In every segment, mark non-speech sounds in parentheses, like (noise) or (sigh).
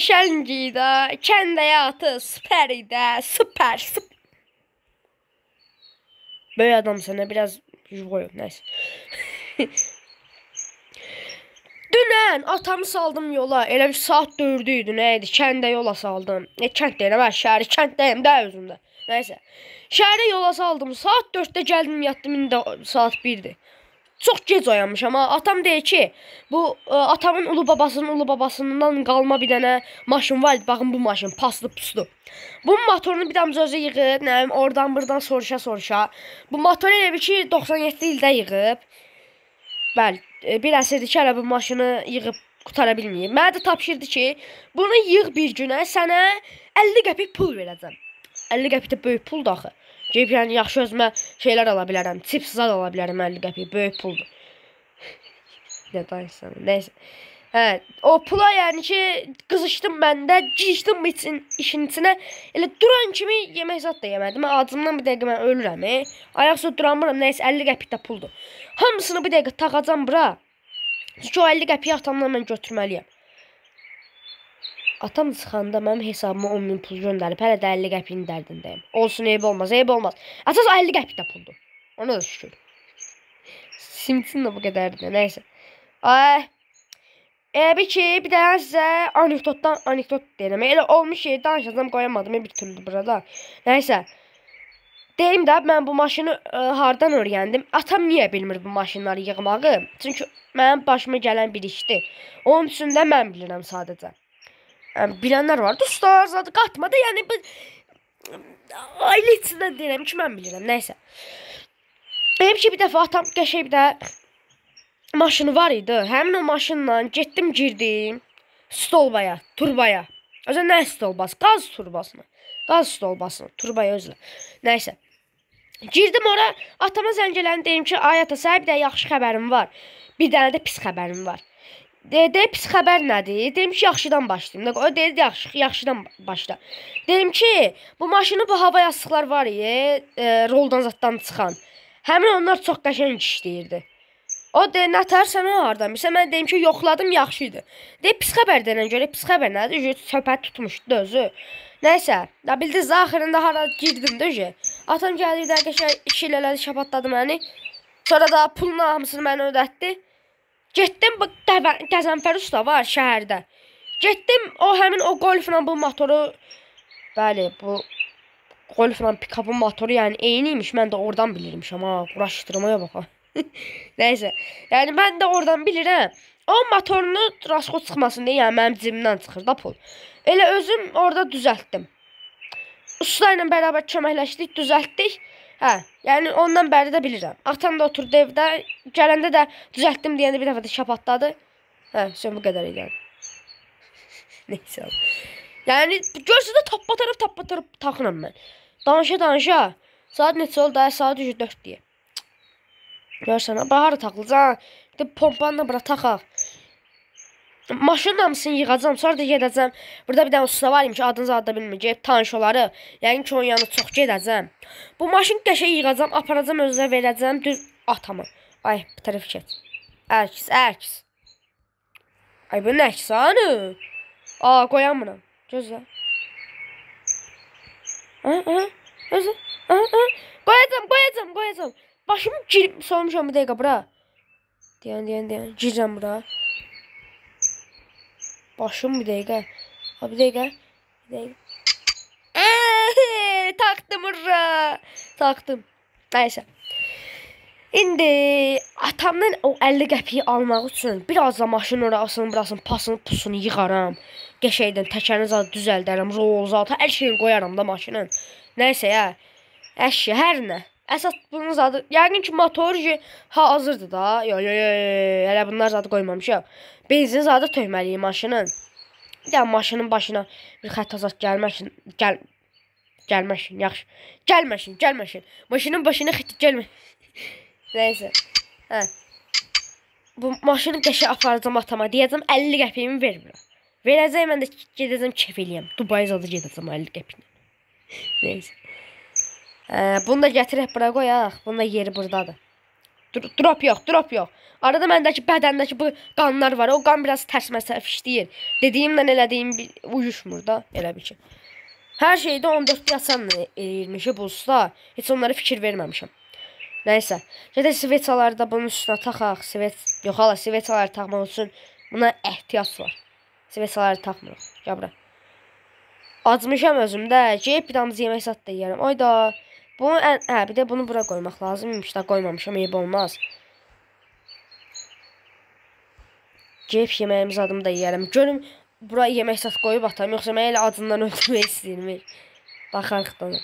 Beşinci de kendi hayatı süper idi. Süper süper. Böyle adam sana biraz koyuyor. Neyse. (laughs) Dünən atamı saldım yola. Elə bir saat 4 idi, nə idi? Kəndə yola saldım. E, kənd deyil, mən şəhəri kənddəyim də özündə. Nəysə. Şəhərə yola saldım. Saat 4-də gəldim, yatdım. İndi saat 1-dir. çox gec oyanmışam. Atam deyir ki, bu ə, e, atamın ulu babasının ulu babasından qalma bir dənə maşın var idi. Baxın bu maşın paslı puslu. Bunun motorunu bir damcı özü yığıb, nəyim oradan burdan soruşa-soruşa. Bu motoru elə bir ki 97 ildə yığıb. Bəli, e, bir əsrdir ki, hələ bu maşını yığıb qutara bilməyib. Mənə də tapşırdı ki, bunu yığ bir günə, sənə 50 qəpik pul verəcəm. 50 qəpik də böyük puldur axı. Gəlib yəni yaxşı özümə şeylər ala bilərəm. Tipsizad ala bilərəm 50 qəpik. Böyük puldur. (laughs) nə dayısan. Nəysə. Hə, o pula yəni ki, qızışdım məndə, girişdim için, işin içinə. Elə duran kimi yemək zad da yemədim. Acımdan bir dəqiqə mən ölürəm. E. Ayaq üstə duramıram. Nəysə 50 qəpik də puldur. Hamısını bir dəqiqə tağacam bura. Çünki o 50 qəpiyi atamdan mən götürməliyəm. Atam sıxanda mənim hesabıma 10 min pul göndərib. Hələ də 50 qəpiyinin dərdindəyim. Olsun, eyb olmaz, eyb olmaz. Əsas 50 qəpik də puldur. Ona da şükür. Simsin də bu qədərdir, nəysə. Ay, Elə ki, bir dənə sizə anekdotdan anekdot deyirəm. Elə olmuş şey danışacağım, qoyamadım bir türlü burada. Nəysə. Deyim də mən bu maşını ə, e, hardan öyrəndim? Atam niyə bilmir bu maşınları yığmağı? Çünki mənim başıma gələn bir işdir. Onun üçün də mən bilirəm sadəcə bilənlər var. Dostlar zadı qatmadı. Yəni bu ailə içində deyirəm ki, mən bilirəm. Nəysə. Benim ki bir dəfə atam qəşəng bir də maşını var idi. Həmin o maşınla getdim, girdim stolbaya, turbaya. Özə nə stolbası? Qaz turbasına. Qaz stolbasına, turbaya özlə. Nəysə. Girdim ora, atama zəng eləndim deyim ki, ay ata, sənə bir də yaxşı xəbərim var. Bir dənə də pis xəbərim var. Dedi, pis xəbər nədir? Dedim ki, yaxşıdan başlayım. O dedi, yaxşı, yaxşıdan başla. Dedim ki, bu maşını bu hava yastıqlar var ya, e, roldan zaddan çıxan. Həmin onlar çox qəşəng işləyirdi. O dedi, nətər sənə hardan? Misə mən dedim ki, yoxladım, yaxşı idi. Deyib, pis xəbər deyilən görə, pis xəbər nədir? Ücret söhbət tutmuşdu özü. Nəysə, da bildiniz, axırında hara girdim də ki. Atam gəldi, də qəşəng işil elədi, şapatladı məni. Sonra da pulun hamısını mənə ödətdi. Getdim bu Qəzənfər usta var şəhərdə. Getdim o həmin o Golfla bu motoru bəli, bu Golfla pikapın motoru yəni eyni imiş. Mən də oradan bilirmişəm ha, quraşdırmaya baxa. (laughs) Nəysə. Yəni mən də oradan bilirəm. O motorunu rasxod çıxmasın deyə, yəni mənim cibimdən çıxır da pul. Elə özüm orada düzəltdim. Usta ilə bərabər köməkləşdik, düzəltdik. Hə, yəni ondan bəri də bilirəm. Atam da oturdu evdə, gələndə də düzəltdim deyəndə bir dəfə də şapatladı. Hə, sən bu qədər eləyən. (laughs) Neysə. Yəni görsüzdə tappa tərəf tappa tərəf taxıram mən. Danışa danışa. Saat neçə oldu? Saat 4 deyə. Görsən, bahar taxılacaq. Bir də pompanı da bura taxaq. Maşının hamısını yığacam, sonra da gedəcəm. Burada bir dənə usta var imiş, adınızı adda bilmir. Gedib tanış onları. Yəqin ki, onun yanına çox gedəcəm. Bu maşın qəşəng yığacam, aparacam özünə verəcəm düz atama. Ay, bu tərəf keç. Əks, əks. Ay, bu nə əksanı? A, qoyamıram. Gözlə. Hə, hə. Özü. Hə, hə. Qoyacam, qoyacam, qoyacam. Başımı girib solmuşam bir dəqiqə bura. Deyən, deyən, deyən. Girəcəm bura. Başım bir dəqiqə. Ha bir dəqiqə. Bir dəqiqə. Eee, taktım hurra. Taktım. Nəysə. İndi atamdan o 50 qəpiyi almaq üçün biraz da maşının orasını, burasını, pasını, pusunu yığaram. Qəşəydən təkərini zat düzəldərəm, rol zatı, hər şeyini qoyaram da maşının. Nəysə ya. Əşya hər nə. Əsas bunun zadı, yəqin ki motor hazırdır da. Yo yo yo, hələ bunlar zadı qoymamışam benzin zadı tökməliyik maşının. Ya maşının başına bir xətt azad gəlməsin, gəl gəlməsin, yaxşı. Gəlməsin, gəlməsin. Maşının başına xətt gəlmə. (laughs) Nəysə. Hə. Bu maşını qəşə aparacam atama, deyəcəm 50 qəpiyimi vermirəm. Verəcək mən də gedəcəm kef eləyəm. Dubay zadı gedəcəm 50 qəpiyini. (laughs) Nəysə. Ə, hə, bunu da gətirək bura qoyaq. Bunun da yeri burdadır. Drop yox, drop yox. Arada məndəki bədəndəki bu qanlar var. O qan biraz tərs-məsəf işləyir. Dediyimlə elədiyim uyuşmur da, elə bil ki. Hər şeydə 14 yasan eləyirmiş bulsa, heç onlara fikir verməmişəm. Nəysə, gedək svetaları da bunun üstünə taxaq. Svet, yox hala, svetaları taxmaq üçün buna ehtiyac var. Svetaları taxmırıq. Gəl bura. Acmışam özümdə. Gəlib bir damcı yemək sat da yeyərəm. Ayda. Bu, hə, bir də bunu bura qoymaq lazım imiş. Da qoymamışam, eyb olmaz. Gəlib yeməyimiz adımı da yeyərəm. Görüm, bura yemək sat qoyub atam. Yoxsa mən elə acından öldürmək istəyirmir. Baxarıq da ona.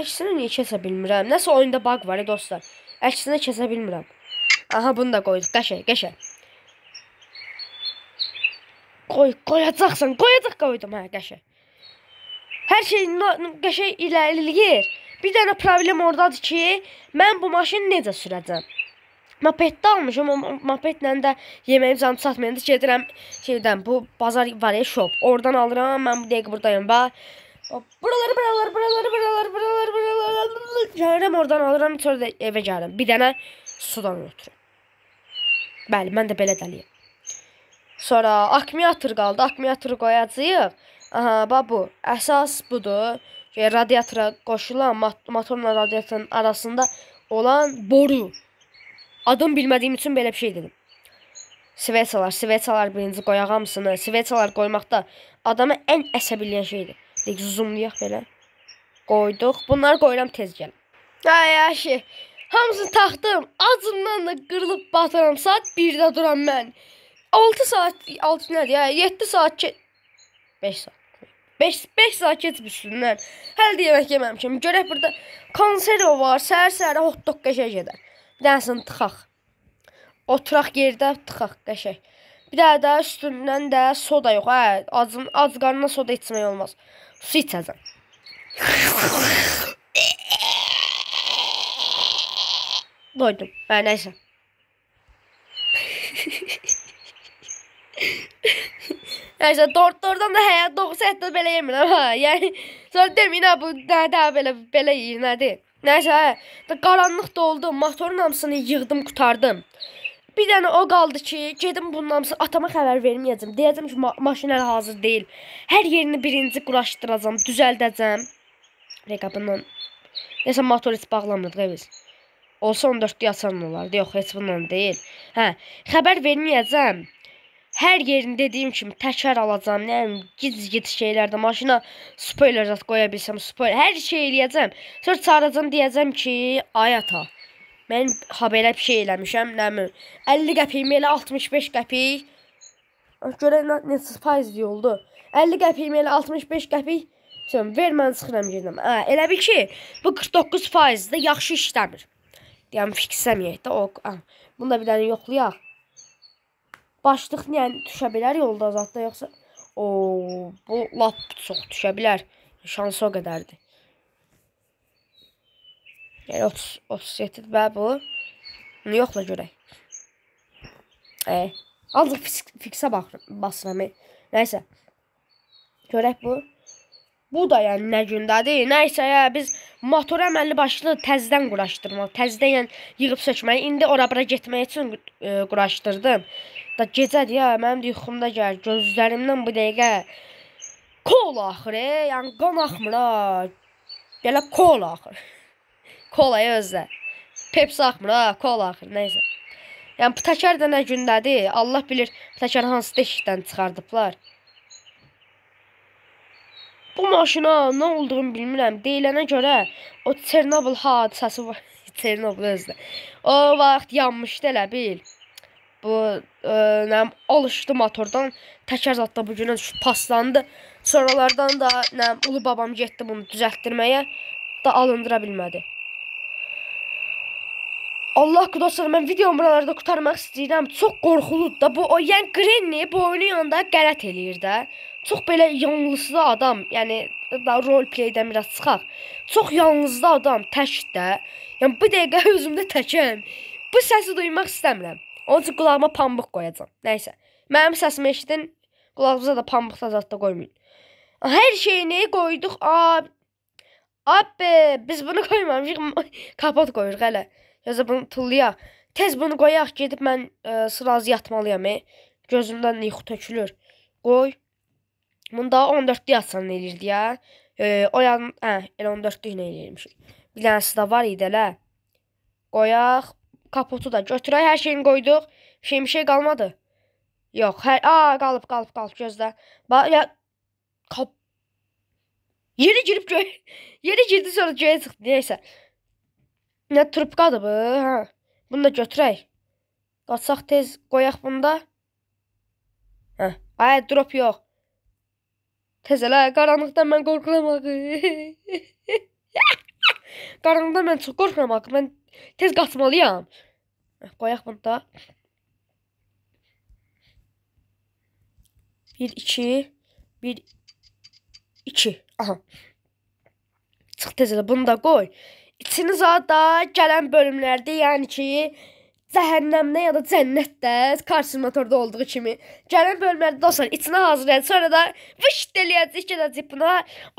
Əksinə niyə kəsə bilmirəm? Nəsə oyunda bug var, dostlar. Əksinə kəsə bilmirəm. Aha, bunu da qoyduq. Qəşək, qəşək. Qoy, qoyacaqsan, qoyacaq qoydum, hə, qəşək. Hər şeyin qəşəng irəliləyir. Bir dənə problem ordadır ki, mən bu maşını necə sürəcəm? Mopeddə almışam, o mopedlə də yeməyim canı çatmayanda gedirəm şeydən, bu bazar var ya shop. Oradan alıram, mən bu dəqiqə buradayım. Bax, buraları, buraları, buraları, buraları, buraları, buraları. Gəlirəm oradan alıram, sonra da evə gəlirəm. Bir dənə sudan ötürürəm. Bəli, mən də belə dəliyəm. Sonra akkumulyator qaldı, akkumulyator qoyacağıq. Aha, bax bu. Əsas budur. Ki, radiatora qoşulan mat motorla radiatorun arasında olan boru. Adını bilmədiyim üçün belə bir şey dedim. Sveçalar, sveçalar birinci qoyaq hamısını. Sveçalar qoymaqda adamı ən əsəbiliyən şeydir. Deyik, zoomlayaq belə. Qoyduq. Bunları qoyuram tez gəlin. Ay, aşı. Hamısını taxdım. Acımdan da qırılıb batıram. Saat 1-də duram mən. 6 saat, 6 nədir ya? 7 saat, 5 saat. 5 5 saat keçmişsinlər. Hələ də yemək yeməmişəm. Görək burada konserva var. Səhər-səhər hotdog qəşəng edər. Bir dənəsini tıxaq. Oturaq yerdə tıxaq qəşəng. Bir də də üstündən də soda yox, hə, acın ac qarnına soda içmək olmaz. Su içəcəm. Doydum. Hə, nəysə. Arkadaşlar doğru, doğrudan da hə, doğrusu hətta belə yemirəm ha. Yəni sonra deməyin ha bu daha daha belə belə yeyir nədir. Nəysə hə. Da qaranlıq oldu. Motorun hamısını yığdım, qurtardım. Bir dənə o qaldı ki, gedim bunun hamısı atama xəbər verməyəcəm. Deyəcəm ki, ma maşın hələ hazır deyil. Hər yerini birinci quraşdıracam, düzəldəcəm. Rekabından. Nəsə motor heç bağlamır qəviz. Olsa 14-də yasan olardı. Yox, heç bununla deyil. Hə, xəbər verməyəcəm. Hər yerini dediyim kimi təkər alacam, nəyim, giz-giz şeylərdə maşına spoiler zat qoya bilsəm, spoiler, hər şey eləyəcəm. Sonra çağıracam, deyəcəm ki, ay ata, mən ha belə bir şey eləmişəm, nəmin, 50 qəpiyimi elə 65 qəpik, görək neçə payız oldu, 50 qəpiyimi elə 65 qəpik, sən ver mən çıxıram yerinəm. Hə, elə bil ki, bu 49 faizdə yaxşı işləmir. Deyəm, yəni, fiksləm yeyək də, o, hə, bunu da bir dənə yoxlayaq başlıq yəni düşə bilər yolda zətdə yoxsa o bu lap çox düşə bilər. Şansı o qədərdir. Yəni 30 37-dir və bu. Yoxla görək. E, azıq fiksə baxıram, basıram. Nəysə. Görək bu. Bu da yəni nə gündədir? Nəysə ya biz motor əməlli başlı təzədən quraşdırmaq, təzədən yəni yığıb sökməyi. İndi ora-bura getmək üçün e, quraşdırdım. Da gecədir ya, mənim də yuxumda gəlir. Gözlərimdən bu dəqiqə kol axır, e? yəni qan axmır ha. Belə kol axır. (laughs) Kolaya özlə. Pepsi axmır ha, kol axır, nəysə. Yəni Ptakar da nə gündədir? Allah bilir Ptakar hansı deşikdən çıxardıblar. Bu maşına nə olduğunu bilmirəm. Deyilənə görə o Çernobıl hadisəsi var. (laughs) Çernobıl özdə. O vaxt yanmışdı elə bil bu ə, e, nə alışdı motordan. Təkər zətdə bu günə paslandı. Sonralardan da nə ulu babam getdi bunu düzəltdirməyə da alındıra bilmədi. Allah dostlar, mən videomu buralarda qutarmaq istəyirəm. Çox qorxuludur da bu. O yəni Granny bu oyunu yanda qələt eləyir də. Çox belə yanlısı adam, yəni da rol pleydən biraz çıxaq. Çox yalnızda adam, tək də. Yəni bu dəqiqə (laughs) özümdə təkəm. Bu səsi duymaq istəmirəm. Onun üçün qulağıma pambıq qoyacam. Nəysə. Mənim səsimi eşidin. Qulağınıza da pambıqda zat da qoymayın. Hər şeyini qoyduq. Ab Abi, biz bunu qoymamışıq. Kapot qoyuruq hələ. Yoxsa bunu tullayaq. Tez bunu qoyaq gedib mən ə, e, sıraz yatmalıyam. E. Gözümdən yuxu tökülür. Qoy. Bunu da 14-də yatsan elirdi ya. E, o yan, hə, elə 14-də ilə eləyirmişik. Bir dənəsi də var idi elə. Qoyaq. Kapotu da götürək, hər şeyini qoyduq. Bir şey, bir şey qalmadı. Yox, hər... Aa, qalıb, qalıb, qalıb, gözlə. Ba ya... Kap... Yeri girib göy... (laughs) Yeri girdi sonra göyə çıxdı, neysə. Nə trubkadır bu, hə. Bunu da götürək. Qaçsaq tez qoyaq bunda. Hə, ay, drop yox. Tez elə, qaranlıqdan mən qorxuram axı. (laughs) Qaranlıqdan mən çox qorxuram axı. Mən tez qaçmalıyam. Qoyaq bunu da. 1 2 1 2. Aha. Çıx tez elə bunu da qoy. İçini zada gələn bölümlərdə, yəni ki, cəhənnəmdə ya da cənnətdə, karsimatoorda olduğu kimi gələn bölümlərdə dostlar içinə hazırlayın. Sonra da vış eləyəcək, gedəcək buna,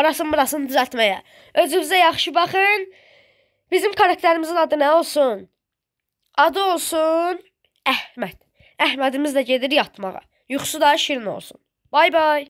orasını burasını düzəltməyə. Özünüzə yaxşı baxın. Bizim karakterimizin adı nə olsun? Adı olsun Əhməd. Əhmədimiz də gedir yatmağa. Yuxusu da şirin olsun. Bay bay.